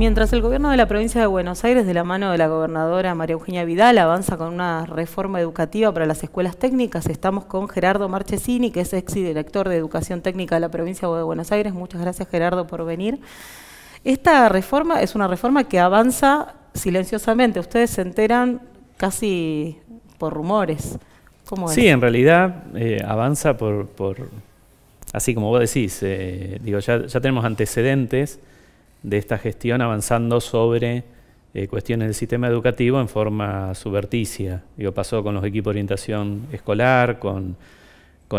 Mientras el gobierno de la provincia de Buenos Aires, de la mano de la gobernadora María Eugenia Vidal, avanza con una reforma educativa para las escuelas técnicas, estamos con Gerardo Marchesini, que es exdirector de Educación Técnica de la provincia de Buenos Aires. Muchas gracias, Gerardo, por venir. Esta reforma es una reforma que avanza silenciosamente. Ustedes se enteran casi por rumores. ¿Cómo es? Sí, en realidad eh, avanza por, así como vos decís, eh, digo, ya, ya tenemos antecedentes de esta gestión avanzando sobre eh, cuestiones del sistema educativo en forma subverticia. yo pasó con los equipos de orientación escolar, con,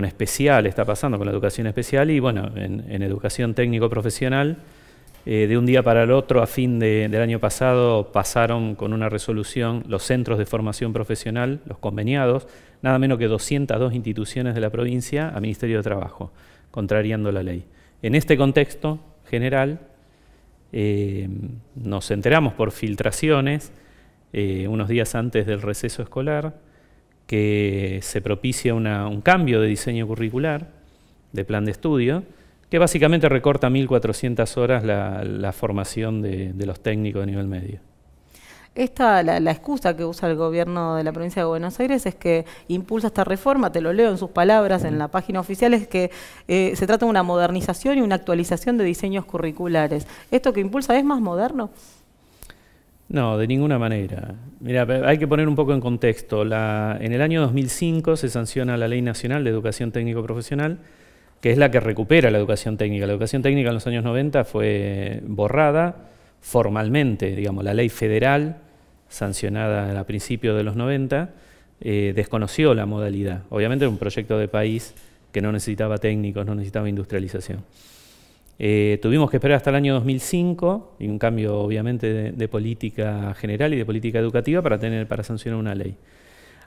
especial, está pasando con la educación especial y bueno, en, educación técnico-profesional, eh, de un día para el otro, a fin de, del año pasado, pasaron con una resolución los centros de formación profesional, los conveniados, nada menos que 202 instituciones de la provincia a Ministerio de Trabajo, contrariando la ley. En este contexto general, eh, nos enteramos por filtraciones eh, unos días antes del receso escolar que se propicia un cambio de diseño curricular, de plan de estudio, que básicamente recorta 1.400 horas la, formación de, de los técnicos de nivel medio. Esta, la, la, excusa que usa el gobierno de la provincia de Buenos Aires es que impulsa esta reforma, te lo leo en sus palabras en la página oficial, es que eh, se trata de una modernización y una actualización de diseños curriculares. ¿Esto que impulsa es más moderno? No, de ninguna manera. Mira, hay que poner un poco en contexto. en el año 2005 se sanciona la Ley Nacional de Educación Técnico Profesional, que es la que recupera la educación técnica. La educación técnica en los años 90 fue borrada formalmente, digamos, la ley federal, sancionada a principios de los 90, eh, desconoció la modalidad. Obviamente era un proyecto de país que no necesitaba técnicos, no necesitaba industrialización. Eh, tuvimos que esperar hasta el año 2005 y un cambio obviamente de, de, política general y de política educativa para tener para sancionar una ley.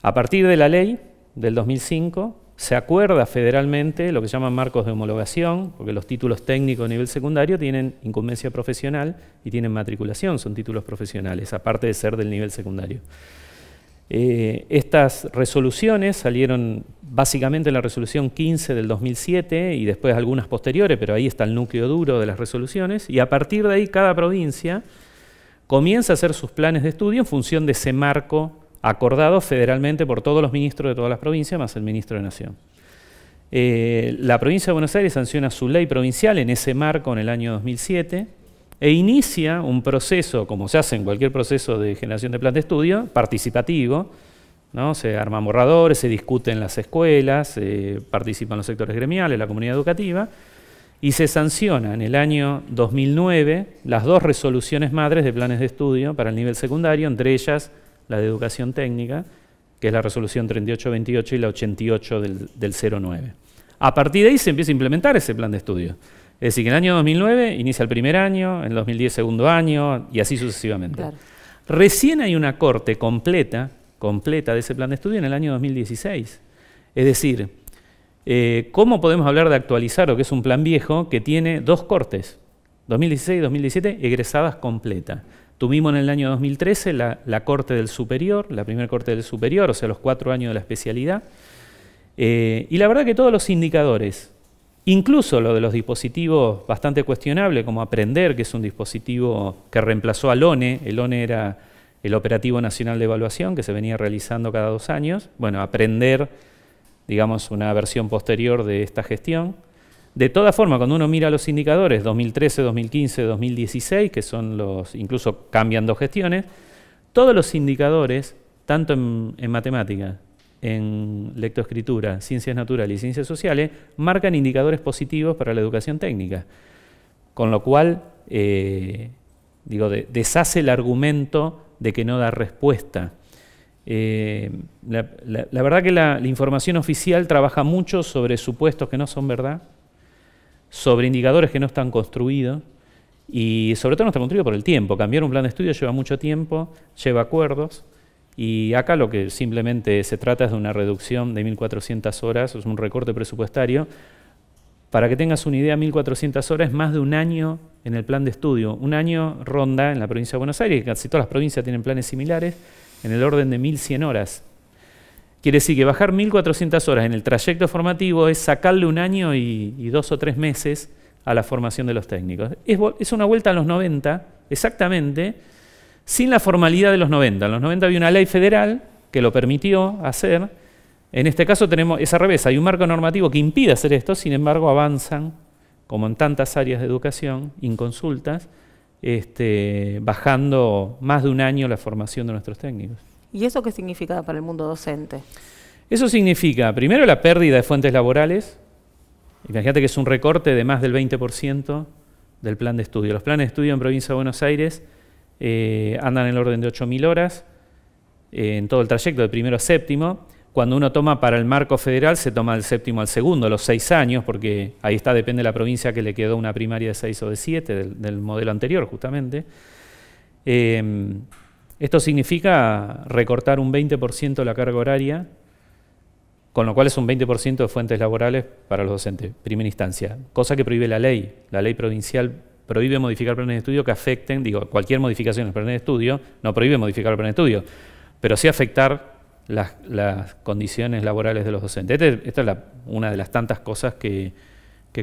A partir de la ley del 2005 se acuerda federalmente lo que llaman marcos de homologación, porque los títulos técnicos a nivel secundario tienen incumbencia profesional y tienen matriculación, son títulos profesionales, aparte de ser del nivel secundario. Eh, estas resoluciones salieron básicamente en la resolución 15 del 2007 y después algunas posteriores, pero ahí está el núcleo duro de las resoluciones, y a partir de ahí cada provincia comienza a hacer sus planes de estudio en función de ese marco acordado federalmente por todos los ministros de todas las provincias, más el ministro de Nación. Eh, la provincia de Buenos Aires sanciona su ley provincial en ese marco en el año 2007 e inicia un proceso, como se hace en cualquier proceso de generación de plan de estudio, participativo, ¿No? Se arman borradores, se discuten las escuelas, participan los sectores gremiales, la comunidad educativa, y se sanciona en el año 2009 las dos resoluciones madres de planes de estudio para el nivel secundario, entre ellas la de educación técnica, que es la resolución 3828 y la 88 del, 09. A partir de ahí se empieza a implementar ese plan de estudio. Es decir, que en el año 2009 inicia el primer año, en el 2010 segundo año y así sucesivamente. Recién hay una corte completa, completa de ese plan de estudio en el año 2016. Es decir, eh, ¿cómo podemos hablar de actualizar o que es un plan viejo que tiene dos cortes, 2016 y 2017, egresadas completa? Tuvimos en el año 2013 la, Corte del Superior, la primera Corte del Superior, o sea, los cuatro años de la especialidad. Eh, y la verdad que todos los indicadores, incluso lo de los dispositivos bastante cuestionables, como Aprender, que es un dispositivo que reemplazó al ONE, el ONE era el Operativo Nacional de Evaluación, que se venía realizando cada dos años, bueno, Aprender, digamos, una versión posterior de esta gestión, de todas formas, cuando uno mira los indicadores 2013, 2015, 2016, que son los, incluso cambian dos gestiones, todos los indicadores, tanto en, matemática, en lectoescritura, ciencias naturales y ciencias sociales, marcan indicadores positivos para la educación técnica. Con lo cual, eh, digo, deshace el argumento de que no da respuesta. Eh, la, verdad que la información oficial trabaja mucho sobre supuestos que no son verdad, sobre indicadores que no están construidos y sobre todo no están construidos por el tiempo. Cambiar un plan de estudio lleva mucho tiempo, lleva acuerdos y acá lo que simplemente se trata es de una reducción de 1.400 horas, es un recorte presupuestario. Para que tengas una idea, 1.400 horas es más de un año en el plan de estudio. Un año ronda en la provincia de Buenos Aires, casi todas las provincias tienen planes similares, en el orden de 1.100 horas Quiere decir que bajar 1.400 horas en el trayecto formativo es sacarle un año y, dos o tres meses a la formación de los técnicos. Es, una vuelta a los 90, exactamente, sin la formalidad de los 90. En los 90 había una ley federal que lo permitió hacer. En este caso tenemos esa revés, hay un marco normativo que impide hacer esto, sin embargo avanzan, como en tantas áreas de educación, inconsultas, consultas, este, bajando más de un año la formación de nuestros técnicos. ¿Y eso qué significa para el mundo docente? Eso significa, primero, la pérdida de fuentes laborales. Imagínate que es un recorte de más del 20% del plan de estudio. Los planes de estudio en provincia de Buenos Aires eh, andan en el orden de 8.000 horas eh, en todo el trayecto de primero a séptimo. Cuando uno toma para el marco federal, se toma del séptimo al segundo, los seis años, porque ahí está, depende de la provincia que le quedó una primaria de seis o de siete, del, modelo anterior, justamente. Eh, esto significa recortar un 20% la carga horaria, con lo cual es un 20% de fuentes laborales para los docentes, primera instancia, cosa que prohíbe la ley. La ley provincial prohíbe modificar planes de estudio que afecten, digo, cualquier modificación en el plan de estudio, no prohíbe modificar el plan de estudio, pero sí afectar las, condiciones laborales de los docentes. Este, esta es una de las tantas cosas que,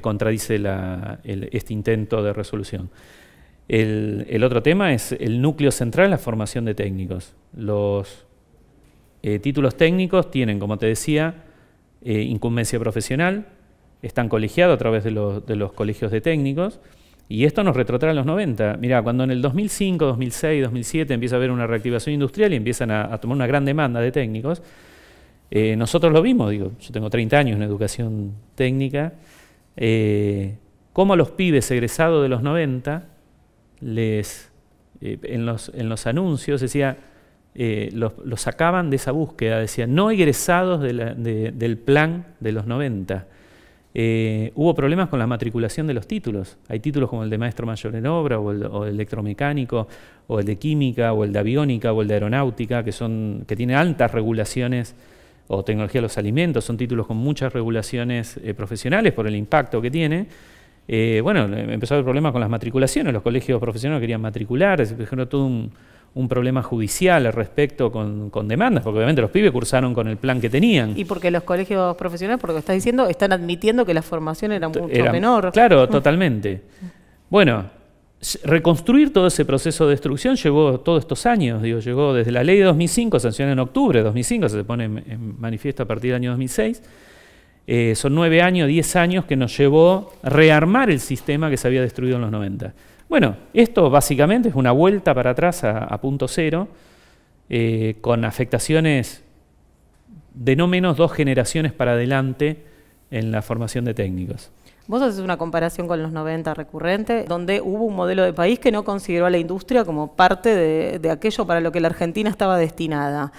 contradice este intento de resolución. El, otro tema es el núcleo central, la formación de técnicos. Los eh, títulos técnicos tienen, como te decía, eh, incumbencia profesional, están colegiados a través de los, colegios de técnicos, y esto nos retrotrae a los 90. Mirá, cuando en el 2005, 2006, 2007 empieza a haber una reactivación industrial y empiezan a, tomar una gran demanda de técnicos, eh, nosotros lo vimos, digo, yo tengo 30 años en educación técnica, cómo los pibes egresados de los 90 eh, en, los, anuncios decía, eh, los, sacaban de esa búsqueda, decía, no egresados del plan de los 90. Eh, hubo problemas con la matriculación de los títulos. Hay títulos como el de maestro mayor en obra, o el, electromecánico, o el de química, o el de aviónica, o el de aeronáutica, que, son, que tienen altas regulaciones, o tecnología de los alimentos, son títulos con muchas regulaciones profesionales por el impacto que tiene. Eh, bueno, em, empezó el problema con las matriculaciones, los colegios profesionales querían matricular, se generó todo un, problema judicial al respecto con, demandas, porque obviamente los pibes cursaron con el plan que tenían. Y porque los colegios profesionales, porque lo estás diciendo, están admitiendo que la formación era mucho menor. Claro, mm. totalmente. Bueno, reconstruir todo ese proceso de destrucción llevó todos estos años, digo, llegó desde la ley de 2005, sancionada en octubre de 2005, se pone en, en manifiesto a partir del año 2006, eh, son nueve años, diez años que nos llevó rearmar el sistema que se había destruido en los 90. Bueno, esto básicamente es una vuelta para atrás a, punto cero, eh, con afectaciones de no menos dos generaciones para adelante en la formación de técnicos. Vos haces una comparación con los 90 recurrente, donde hubo un modelo de país que no consideró a la industria como parte de aquello para lo que la Argentina estaba destinada.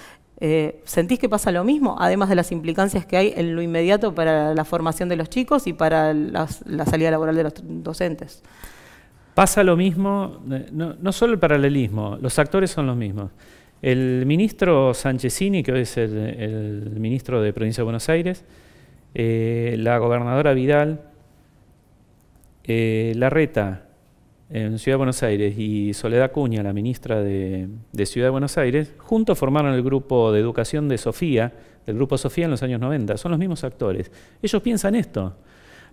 Eh, ¿Sentís que pasa lo mismo, además de las implicancias que hay en lo inmediato para la formación de los chicos y para la salida laboral de los docentes? Pasa lo mismo, eh, no, solo el paralelismo, los actores son los mismos. El ministro Sánchezini, que hoy es el, ministro de Provincia de Buenos Aires, eh, la gobernadora Vidal, la RETA, en Ciudad de Buenos Aires y Soledad Cuña, la ministra de, Ciudad de Buenos Aires, juntos formaron el grupo de educación de Sofía, del grupo Sofía en los años 90. Son los mismos actores. Ellos piensan esto.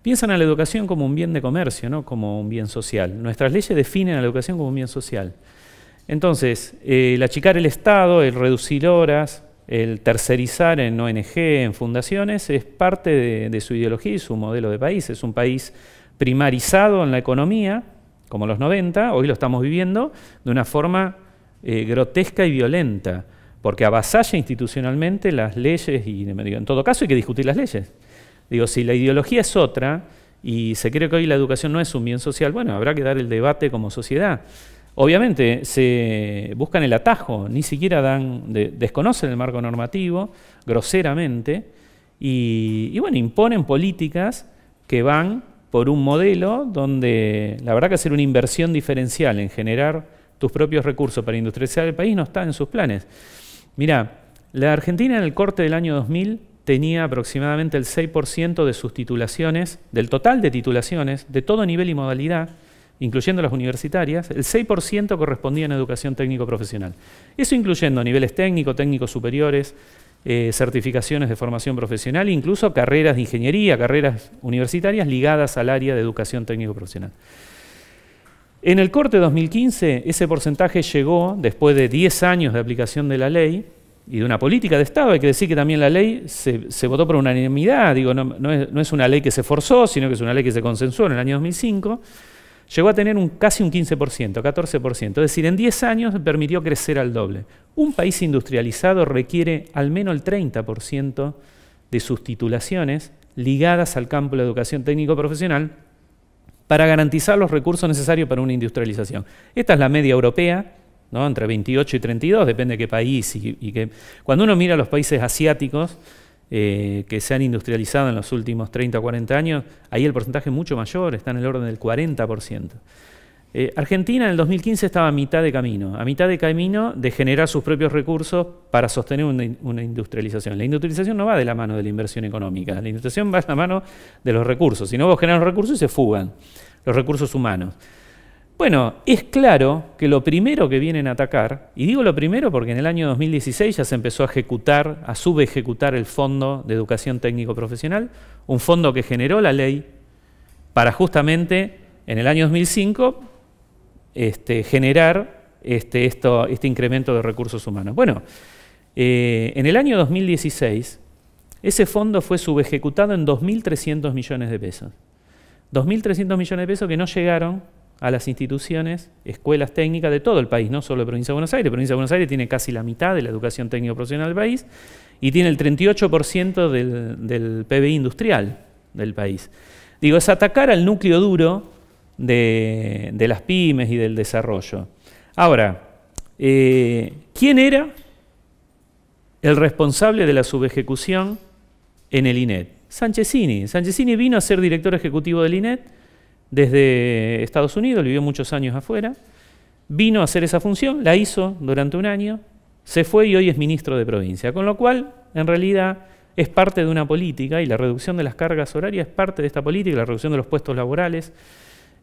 Piensan a la educación como un bien de comercio, no como un bien social. Nuestras leyes definen a la educación como un bien social. Entonces, eh, el achicar el Estado, el reducir horas, el tercerizar en ONG, en fundaciones, es parte de, de su ideología y su modelo de país. Es un país primarizado en la economía, como los 90, hoy lo estamos viviendo de una forma eh, grotesca y violenta, porque avasalla institucionalmente las leyes y en todo caso hay que discutir las leyes. Digo, si la ideología es otra y se cree que hoy la educación no es un bien social, bueno, habrá que dar el debate como sociedad. Obviamente se buscan el atajo, ni siquiera dan, desconocen el marco normativo groseramente y, y bueno, imponen políticas que van por un modelo donde la verdad que hacer una inversión diferencial en generar tus propios recursos para industrializar el país no está en sus planes. Mira, la Argentina en el corte del año 2000 tenía aproximadamente el 6% de sus titulaciones, del total de titulaciones, de todo nivel y modalidad, incluyendo las universitarias, el 6% correspondía en educación técnico-profesional. Eso incluyendo niveles técnico, técnicos superiores, eh, certificaciones de formación profesional, incluso carreras de ingeniería, carreras universitarias ligadas al área de educación técnico-profesional. En el corte 2015, ese porcentaje llegó, después de 10 años de aplicación de la ley y de una política de Estado, hay que decir que también la ley se, votó por unanimidad, digo, no es una ley que se forzó, sino que es una ley que se consensuó en el año 2005, llegó a tener casi un 15%, 14%. Es decir, en 10 años permitió crecer al doble. Un país industrializado requiere al menos el 30% de sus titulaciones ligadas al campo de la educación técnico-profesional para garantizar los recursos necesarios para una industrialización. Esta es la media europea, entre 28 y 32, depende de qué país. Y, cuando uno mira los países asiáticos, eh, que se han industrializado en los últimos 30 o 40 años, ahí el porcentaje es mucho mayor, está en el orden del 40%. Eh, Argentina en el 2015 estaba a mitad de camino, a mitad de camino de generar sus propios recursos para sostener una, industrialización. La industrialización no va de la mano de la inversión económica, la industrialización va de la mano de los recursos. Si no, vos generas recursos y se fugan, los recursos humanos. Bueno, es claro que lo primero que vienen a atacar, y digo lo primero porque en el año 2016 ya se empezó a ejecutar, a subejecutar el Fondo de Educación Técnico Profesional, un fondo que generó la ley para justamente en el año 2005 este, generar este, esto, este incremento de recursos humanos. Bueno, eh, en el año 2016 ese fondo fue subejecutado en 2.300 millones de pesos. 2.300 millones de pesos que no llegaron a las instituciones, escuelas técnicas de todo el país, no solo de Provincia de Buenos Aires. La provincia de Buenos Aires tiene casi la mitad de la educación técnico-profesional del país y tiene el 38% del, PBI industrial del país. Digo, es atacar al núcleo duro de, las pymes y del desarrollo. Ahora, eh, ¿quién era el responsable de la subejecución en el INET? Sanchezini. Sanchezini vino a ser director ejecutivo del INET desde Estados Unidos, vivió muchos años afuera, vino a hacer esa función, la hizo durante un año, se fue y hoy es ministro de provincia, con lo cual en realidad es parte de una política y la reducción de las cargas horarias es parte de esta política, la reducción de los puestos laborales.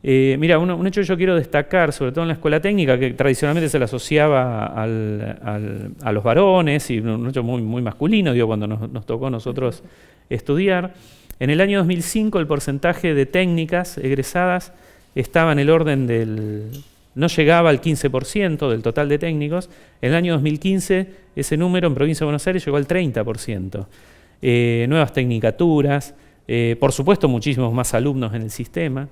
Eh, mira, un, hecho que yo quiero destacar, sobre todo en la escuela técnica, que tradicionalmente se la asociaba a los varones, y un hecho muy, masculino, dio cuando nos, nos tocó a nosotros estudiar. En el año 2005 el porcentaje de técnicas egresadas estaba en el orden del... no llegaba al 15% del total de técnicos. En el año 2015 ese número en Provincia de Buenos Aires llegó al 30%. Eh, nuevas tecnicaturas, eh, por supuesto muchísimos más alumnos en el sistema.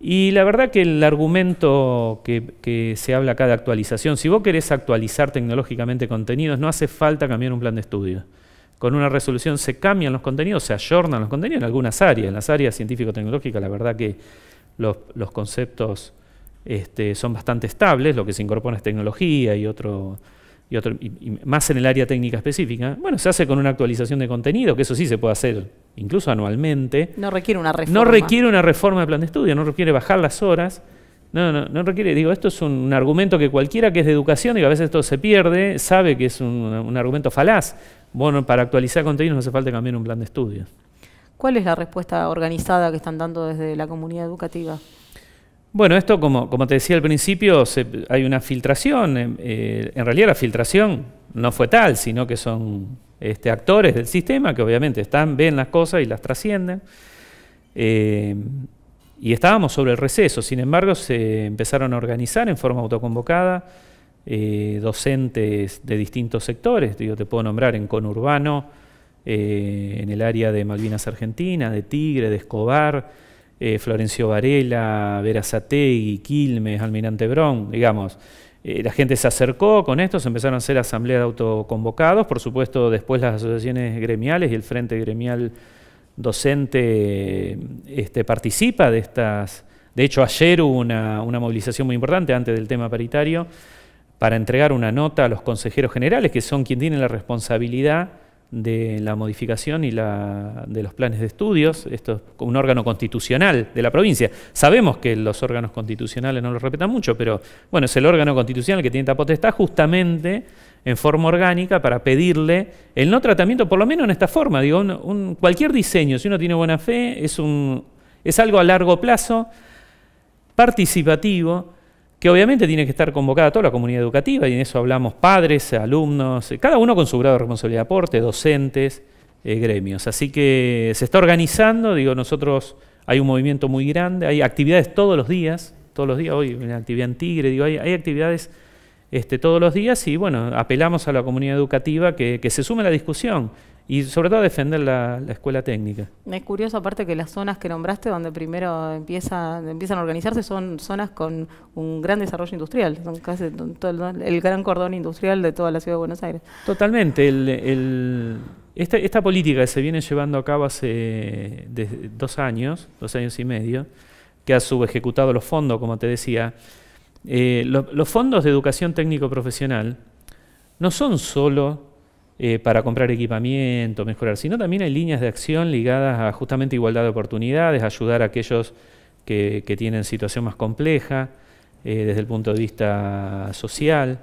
Y la verdad que el argumento que, que, se habla acá de actualización, si vos querés actualizar tecnológicamente contenidos, no hace falta cambiar un plan de estudio con una resolución se cambian los contenidos, se ayornan los contenidos en algunas áreas. En las áreas científico-tecnológicas, la verdad que los, conceptos este, son bastante estables, lo que se incorpora es tecnología y otro, y otro más en el área técnica específica. Bueno, se hace con una actualización de contenido, que eso sí se puede hacer incluso anualmente. No requiere una reforma. No requiere una reforma de plan de estudio, no requiere bajar las horas. No, no, no requiere, digo, esto es un, argumento que cualquiera que es de educación, y a veces esto se pierde, sabe que es un argumento falaz. Bueno, para actualizar contenidos hace falta cambiar un plan de estudio. ¿Cuál es la respuesta organizada que están dando desde la comunidad educativa? Bueno, esto como, te decía al principio, hay una filtración. Eh, eh, en realidad la filtración no fue tal, sino que son este, actores del sistema que obviamente están, ven las cosas y las trascienden. Eh, y estábamos sobre el receso, sin embargo se empezaron a organizar en forma autoconvocada eh, docentes de distintos sectores. Yo te puedo nombrar en conurbano, eh, en el área de Malvinas Argentina, de Tigre, de Escobar, eh, Florencio Varela, Zategui, Quilmes, Almirante Brón, digamos. la gente se acercó con esto, se empezaron a hacer asambleas de autoconvocados, por supuesto después las asociaciones gremiales y el Frente Gremial Docente este, participa de estas... De hecho, ayer hubo una movilización muy importante antes del tema paritario, para entregar una nota a los consejeros generales, que son quienes tienen la responsabilidad de la modificación y la, de los planes de estudios, esto es un órgano constitucional de la provincia. Sabemos que los órganos constitucionales no lo respetan mucho, pero bueno, es el órgano constitucional que tiene esta potestad justamente en forma orgánica para pedirle el no tratamiento, por lo menos en esta forma. Digo, cualquier diseño, si uno tiene buena fe, es, un, es algo a largo plazo, participativo, que obviamente tiene que estar convocada toda la comunidad educativa, y en eso hablamos padres, alumnos, eh, cada uno con su grado de responsabilidad de aporte, docentes, eh, gremios. Así que se está organizando, digo, nosotros hay un movimiento muy grande, hay actividades todos los días, todos los días, hoy actividad en Tigre, digo, hay, hay actividades este, todos los días y bueno, apelamos a la comunidad educativa que, que se sume a la discusión y sobre todo defender la, escuela técnica. Es curioso aparte que las zonas que nombraste donde primero empiezan a organizarse son zonas con un gran desarrollo industrial, son casi el, gran cordón industrial de toda la ciudad de Buenos Aires. Totalmente, esta, política que se viene llevando a cabo hace dos años, dos años y medio, que ha subejecutado los fondos, como te decía, eh, los fondos de educación técnico-profesional no son solo eh, para comprar equipamiento, mejorar, sino también hay líneas de acción ligadas a justamente igualdad de oportunidades, ayudar a aquellos que, tienen situación más compleja eh, desde el punto de vista social,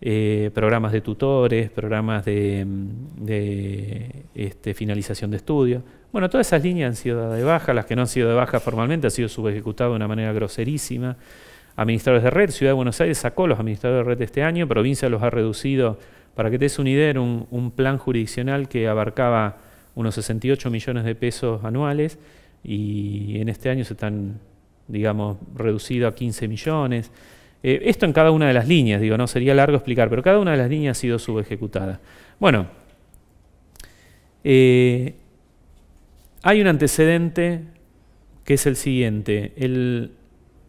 eh, programas de tutores, programas de, mm, este, finalización de estudios. Bueno, todas esas líneas han sido de baja, las que no han sido de baja formalmente han sido subejecutadas de una manera groserísima. Administradores de red, Ciudad de Buenos Aires sacó los administradores de red este año, provincia los ha reducido para que te des una idea, era un, plan jurisdiccional que abarcaba unos 68 millones de pesos anuales y en este año se están, digamos, reducido a 15 millones. Eh, esto en cada una de las líneas, digo, no sería largo explicar, pero cada una de las líneas ha sido subejecutada. Bueno, eh, hay un antecedente que es el siguiente. El,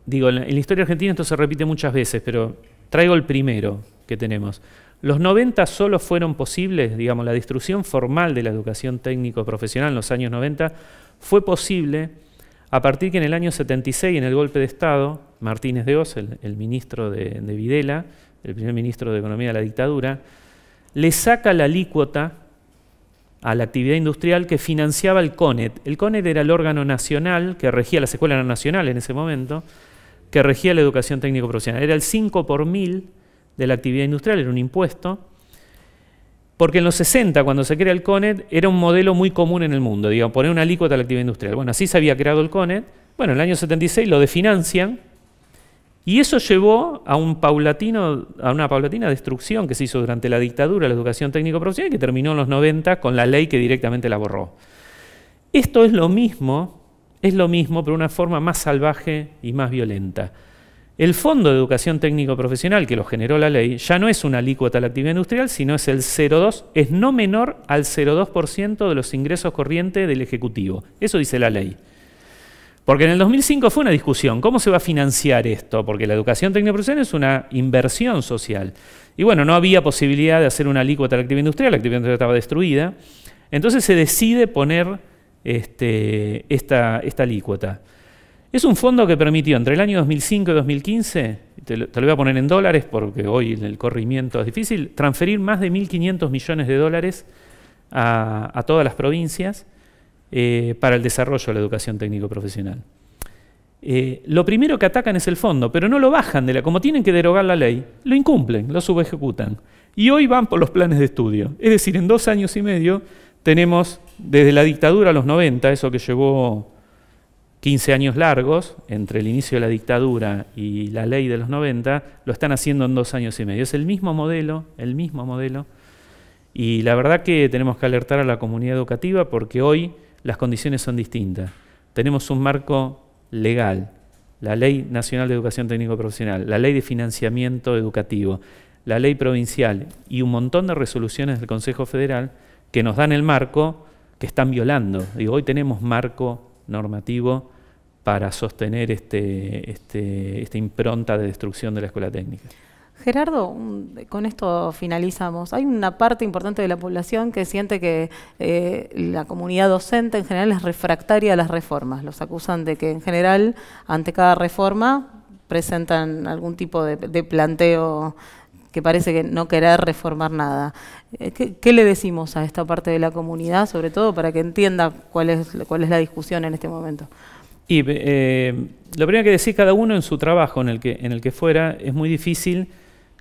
digo, en la historia argentina esto se repite muchas veces, pero traigo el primero que tenemos. Los 90 solo fueron posibles, digamos, la destrucción formal de la educación técnico-profesional en los años 90 fue posible a partir que en el año 76, en el golpe de Estado, Martínez de Oz, el, ministro de, Videla, el primer ministro de Economía de la dictadura, le saca la alícuota a la actividad industrial que financiaba el CONET. El CONET era el órgano nacional que regía las escuelas nacionales en ese momento, que regía la educación técnico-profesional. Era el 5 por mil de la actividad industrial, era un impuesto. Porque en los 60, cuando se crea el CONET, era un modelo muy común en el mundo, digamos, poner una alícuota a la actividad industrial. Bueno, así se había creado el CONET. Bueno, en el año 76 lo definancian y eso llevó a, un paulatino, a una paulatina destrucción que se hizo durante la dictadura de la educación técnico-profesional que terminó en los 90 con la ley que directamente la borró. Esto es lo mismo, es lo mismo, pero una forma más salvaje y más violenta. El Fondo de Educación Técnico Profesional, que lo generó la ley, ya no es una alícuota a la actividad industrial, sino es el 0,2, es no menor al 0,2% de los ingresos corrientes del Ejecutivo. Eso dice la ley. Porque en el 2005 fue una discusión, ¿cómo se va a financiar esto? Porque la educación técnico-profesional es una inversión social. Y bueno, no había posibilidad de hacer una alícuota a la actividad industrial, la actividad industrial estaba destruida. Entonces se decide poner este, esta, esta alícuota. Es un fondo que permitió entre el año 2005 y 2015, te lo, voy a poner en dólares porque hoy el corrimiento es difícil, transferir más de 1.500 millones de dólares a, todas las provincias eh, para el desarrollo de la educación técnico-profesional. Eh, lo primero que atacan es el fondo, pero no lo bajan de la. Como tienen que derogar la ley, lo incumplen, lo subejecutan. Y hoy van por los planes de estudio. Es decir, en dos años y medio tenemos desde la dictadura a los 90, eso que llevó 15 años largos, entre el inicio de la dictadura y la ley de los 90, lo están haciendo en dos años y medio. Es el mismo modelo, el mismo modelo. Y la verdad que tenemos que alertar a la comunidad educativa porque hoy las condiciones son distintas. Tenemos un marco legal, la Ley Nacional de Educación Técnico Profesional, la Ley de Financiamiento Educativo, la Ley Provincial y un montón de resoluciones del Consejo Federal que nos dan el marco que están violando. hoy tenemos marco normativo para sostener este, este, esta impronta de destrucción de la escuela técnica. Gerardo, con esto finalizamos. Hay una parte importante de la población que siente que eh, la comunidad docente en general es refractaria a las reformas. Los acusan de que en general ante cada reforma presentan algún tipo de, planteo que parece que no querer reformar nada. Eh, ¿Qué, le decimos a esta parte de la comunidad, sobre todo para que entienda cuál es la discusión en este momento? Y eh, lo primero que decir cada uno en su trabajo, en el que, en el que fuera, es muy difícil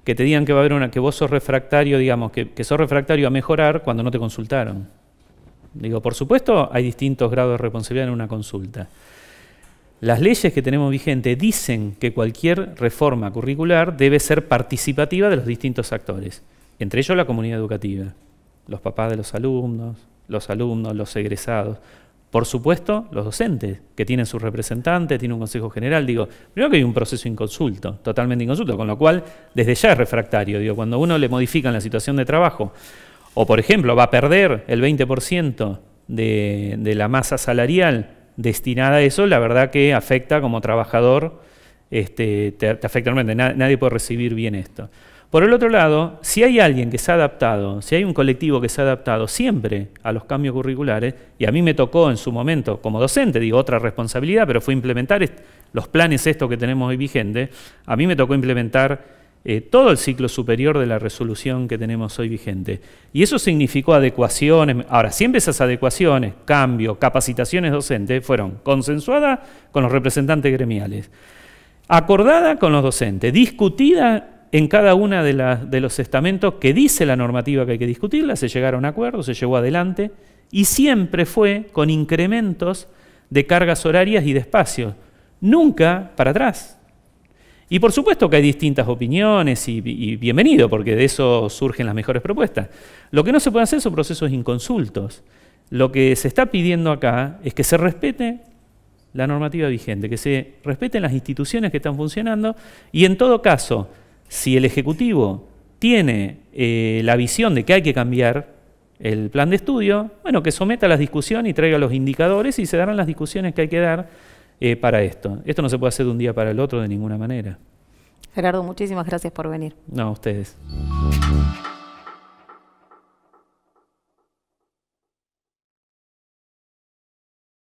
que te digan que va a haber una, que vos sos refractario, digamos, que, que sos refractario a mejorar cuando no te consultaron. Digo, por supuesto, hay distintos grados de responsabilidad en una consulta. Las leyes que tenemos vigentes dicen que cualquier reforma curricular debe ser participativa de los distintos actores, entre ellos la comunidad educativa, los papás de los alumnos, los alumnos, los egresados, por supuesto, los docentes, que tienen sus representantes, tienen un consejo general. Digo, primero que hay un proceso inconsulto, totalmente inconsulto, con lo cual desde ya es refractario. Digo, cuando uno le modifican la situación de trabajo, o por ejemplo, va a perder el 20% de, la masa salarial destinada a eso, la verdad que afecta como trabajador, este, te, afecta realmente. nadie puede recibir bien esto. Por el otro lado, si hay alguien que se ha adaptado, si hay un colectivo que se ha adaptado siempre a los cambios curriculares, y a mí me tocó en su momento, como docente, digo, otra responsabilidad, pero fue implementar los planes estos que tenemos hoy vigentes, a mí me tocó implementar eh, todo el ciclo superior de la resolución que tenemos hoy vigente. Y eso significó adecuaciones, ahora, siempre esas adecuaciones, cambio, capacitaciones docentes fueron consensuadas con los representantes gremiales, acordada con los docentes, discutida en cada uno de, los estamentos que dice la normativa que hay que discutirla, se llegaron a acuerdos, se llevó adelante, y siempre fue con incrementos de cargas horarias y de espacio, nunca para atrás. Y por supuesto que hay distintas opiniones y, y bienvenido, porque de eso surgen las mejores propuestas. Lo que no se puede hacer son procesos inconsultos. Lo que se está pidiendo acá es que se respete la normativa vigente, que se respeten las instituciones que están funcionando y en todo caso, si el Ejecutivo tiene eh, la visión de que hay que cambiar el plan de estudio, bueno, que someta a la discusión y traiga los indicadores y se darán las discusiones que hay que dar eh, para esto. Esto no se puede hacer de un día para el otro de ninguna manera. Gerardo, muchísimas gracias por venir. No, a ustedes.